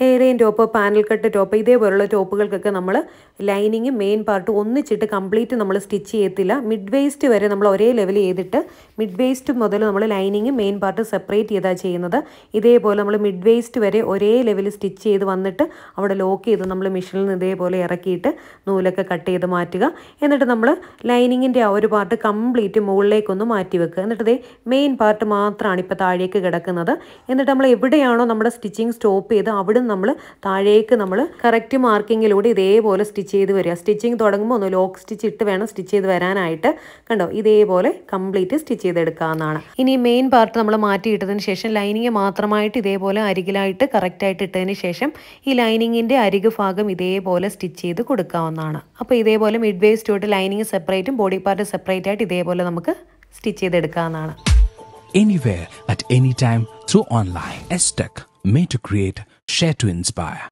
eh, വെറേറിയൻ top panel cut top ഇതേപോലുള്ള ടോപ്പുകൾക്കൊക്കെ നമ്മൾ ലൈനിങ് മെയിൻ പാർട്ട് ഒന്നിച്ചിട്ട് കംപ്ലീറ്റ് നമ്മൾ സ്റ്റിച്ച് ചെയ്യത്തില്ല മിഡ് വേസ്റ്റ് വരെ നമ്മൾ ഒരേ ലെവൽ ചെയ്തിട്ട് മിഡ് വേസ്റ്റ് മുതൽ നമ്മൾ ലൈനിങ് മെയിൻ പാർട്ട് സെപ്പറേറ്റ് ചെയ്താൽ ചെയ്യുന്നത് ഇതേപോലെ നമ്മൾ മിഡ് വേസ്റ്റ് വരെ ഒരേ ലെവൽ സ്റ്റിച്ച് ചെയ്ത് വന്നിട്ട് അവിടെ ലോക്ക് ചെയ്ത് നമ്മൾ മെഷീനിൽ നിന്ന് ഇതേപോലെ ഇറക്കിയിട്ട് നൂലൊക്കെ കട്ട് ചെയ്ത് മാറ്റുക എന്നിട്ട് നമ്മൾ ലൈനിങ്ങിൻ്റെ ആ ഒരു പാർട്ട് കംപ്ലീറ്റ് മുകളിലേക്കൊന്ന് മാറ്റി വെക്കുക എന്നിട്ട് മെയിൻ പാർട്ട് മാത്രമാണ് ഇപ്പോൾ താഴേക്ക് കിടക്കുന്നത് എന്നിട്ട് നമ്മൾ എവിടെയാണോ നമ്മുടെ സ്റ്റിച്ചിങ് സ്റ്റോപ്പ് ചെയ്ത് അവിടെ നമ്മൾ താഴേക്ക് നമ്മൾ കറക്റ്റ് മാർക്കിങ്ങിലൂടെ ഇതേപോലെ സ്റ്റിച്ച് ചെയ്ത് വരിക സ്റ്റിച്ചിങ് തുടങ്ങുമ്പോൾ ഒന്ന് ലോക്ക് സ്റ്റിച്ച് ഇട്ട് വേണം സ്റ്റിച്ച് ചെയ്ത് വരാനായിട്ട് കണ്ടോ ഇതേപോലെ കംപ്ലീറ്റ് സ്റ്റിച്ച് ചെയ്തെടുക്കാവുന്നതാണ് ഇനി മെയിൻ പാർട്ട് നമ്മൾ മാറ്റിയിട്ടതിന് ശേഷം ലൈനിങ് മാത്രമായിട്ട് ഇതേപോലെ അരികിലായിട്ട് കറക്റ്റായിട്ട് ഇട്ടതിന് ശേഷം ഈ ലൈനിങ്ങിൻ്റെ അരിക് ഭാഗം ഇതേപോലെ സ്റ്റിച്ച് ചെയ്ത് കൊടുക്കാവുന്നതാണ് അപ്പോൾ ഇതേപോലെ മിഡ് വേസ്റ്റ് തൊട്ട് ലൈനിങ് സെപ്പറേറ്റും ബോഡി പാർട്ട് സെപ്പറേറ്റ് ആയിട്ട് ഇതേപോലെ നമുക്ക് സ്റ്റിച്ച് ചെയ്തെടുക്കാവുന്നതാണ് Anywhere at any time through online. Estec made to create Share to inspire.